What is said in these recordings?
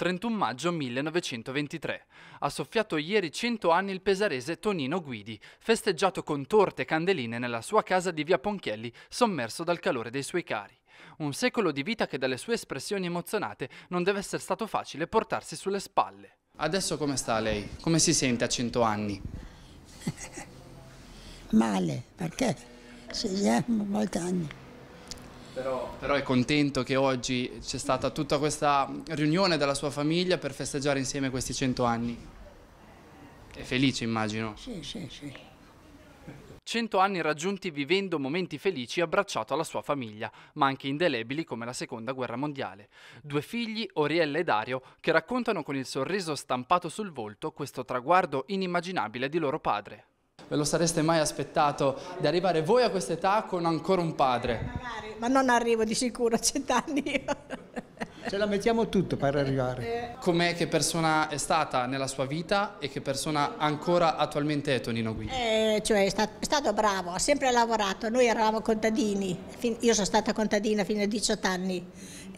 31 maggio 1923. Ha soffiato ieri 100 anni il pesarese Tonino Guidi, festeggiato con torte e candeline nella sua casa di via Ponchielli, sommerso dal calore dei suoi cari. Un secolo di vita che dalle sue espressioni emozionate non deve essere stato facile portarsi sulle spalle. Adesso come sta lei? Come si sente a 100 anni? Male, perché si è eh, molti anni però, però è contento che oggi c'è stata tutta questa riunione della sua famiglia per festeggiare insieme questi 100 anni. È felice immagino. Sì, sì, sì. 100 anni raggiunti vivendo momenti felici abbracciato alla sua famiglia, ma anche indelebili come la seconda guerra mondiale. Due figli, Oriella e Dario, che raccontano con il sorriso stampato sul volto questo traguardo inimmaginabile di loro padre ve lo sareste mai aspettato di arrivare voi a questa età con ancora un padre? Magari, ma non arrivo di sicuro a cent'anni io. Ce la mettiamo tutto per arrivare. Com'è che persona è stata nella sua vita e che persona ancora attualmente è Tonino Guidi? Eh, cioè è stato, è stato, bravo, ha sempre lavorato, noi eravamo contadini, io sono stata contadina fino a 18 anni,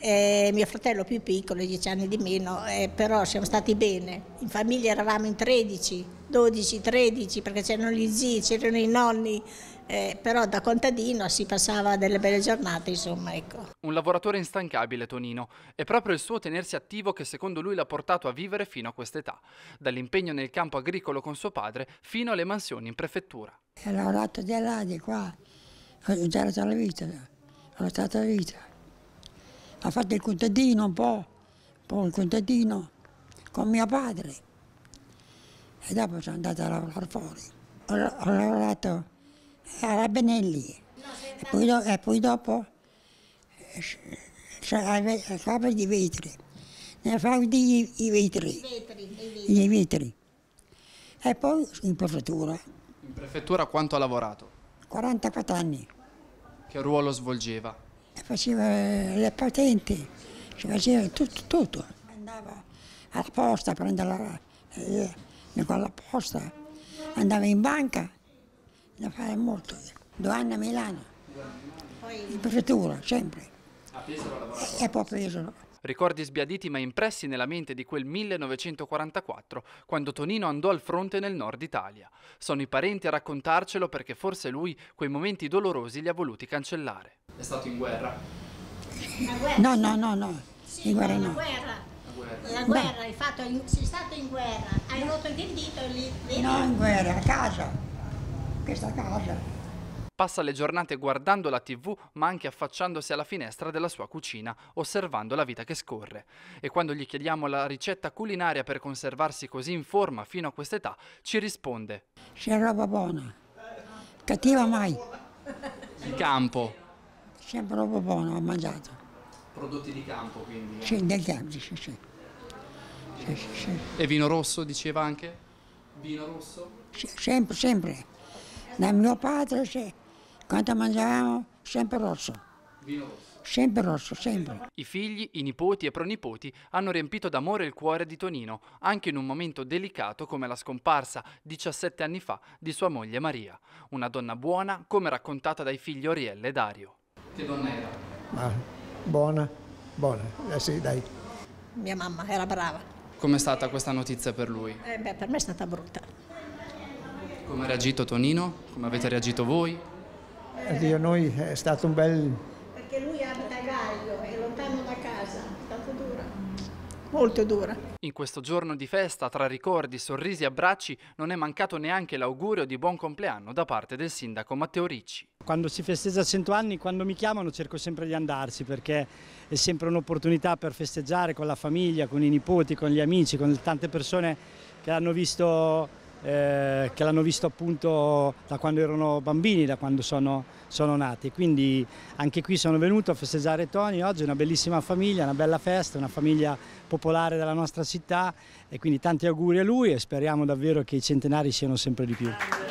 eh, mio fratello più piccolo, 10 anni di meno, eh, però siamo stati bene, in famiglia eravamo in 13 12, 13 perché c'erano gli zii, c'erano i nonni, eh, però da contadino si passava delle belle giornate, insomma, ecco. Un lavoratore instancabile Tonino, è proprio il suo tenersi attivo che secondo lui l'ha portato a vivere fino a quest'età, dall'impegno nel campo agricolo con suo padre fino alle mansioni in prefettura. Ho lavorato di là, di qua, ho imparato la vita, ho lottato la vita. Ho fatto il contadino un po', poi il contadino con mio padre e dopo sono andata a lavorare fuori. Ho, ho lavorato a Benelli e poi, do, e poi dopo eh, fabbrica di vetri, ne fabbrica i, i vetri, i vetri. E poi in prefettura. In prefettura quanto ha lavorato? 44 anni. Che ruolo svolgeva? Faceva le patenti, faceva tutto, tutto. Andava alla posta a prendere eh, la, con la posta, andava in banca, da fare molto, due anni a Milano, in prefettura, sempre. E, e poi preso. Ricordi sbiaditi ma impressi nella mente di quel 1944, quando Tonino andò al fronte nel nord Italia. Sono i parenti a raccontarcelo perché forse lui quei momenti dolorosi li ha voluti cancellare. È stato in guerra? guerra. No, no, no, no, in guerra no guerra. La guerra, hai fatto, sei stato in guerra, hai rotto il dito lì. Vedi? No, in guerra, a casa, questa casa. Passa le giornate guardando la tv ma anche affacciandosi alla finestra della sua cucina, osservando la vita che scorre. E quando gli chiediamo la ricetta culinaria per conservarsi così in forma fino a quest'età, ci risponde C'è roba buona, cattiva mai. Il campo. C'è roba buona, ho mangiato. Prodotti di campo quindi? Eh. Sì, del campo, sì, sì. sì, sì. E vino rosso diceva anche? Vino rosso? Sì, sempre, sempre. Da mio padre, sì. Quando mangiavamo, sempre rosso. Vino rosso? Sempre rosso, sempre. I figli, i nipoti e pronipoti hanno riempito d'amore il cuore di Tonino, anche in un momento delicato come la scomparsa 17 anni fa di sua moglie Maria, una donna buona come raccontata dai figli Orielle e Dario. Che donna era? Ma buona, buona, eh sì dai. Mia mamma era brava. Com'è stata questa notizia per lui? Eh beh, per me è stata brutta. Come ha reagito Tonino? Come avete reagito voi? Dio, noi è stato un bel... Perché lui abita a Gaglio molto dura. In questo giorno di festa, tra ricordi, sorrisi e abbracci, non è mancato neanche l'augurio di buon compleanno da parte del sindaco Matteo Ricci. Quando si festeggia 100 anni, quando mi chiamano cerco sempre di andarci perché è sempre un'opportunità per festeggiare con la famiglia, con i nipoti, con gli amici, con tante persone che hanno visto eh, che l'hanno visto appunto da quando erano bambini, da quando sono, sono, nati. Quindi anche qui sono venuto a festeggiare Tony oggi, è una bellissima famiglia, una bella festa, una famiglia popolare della nostra città e quindi tanti auguri a lui e speriamo davvero che i centenari siano sempre di più.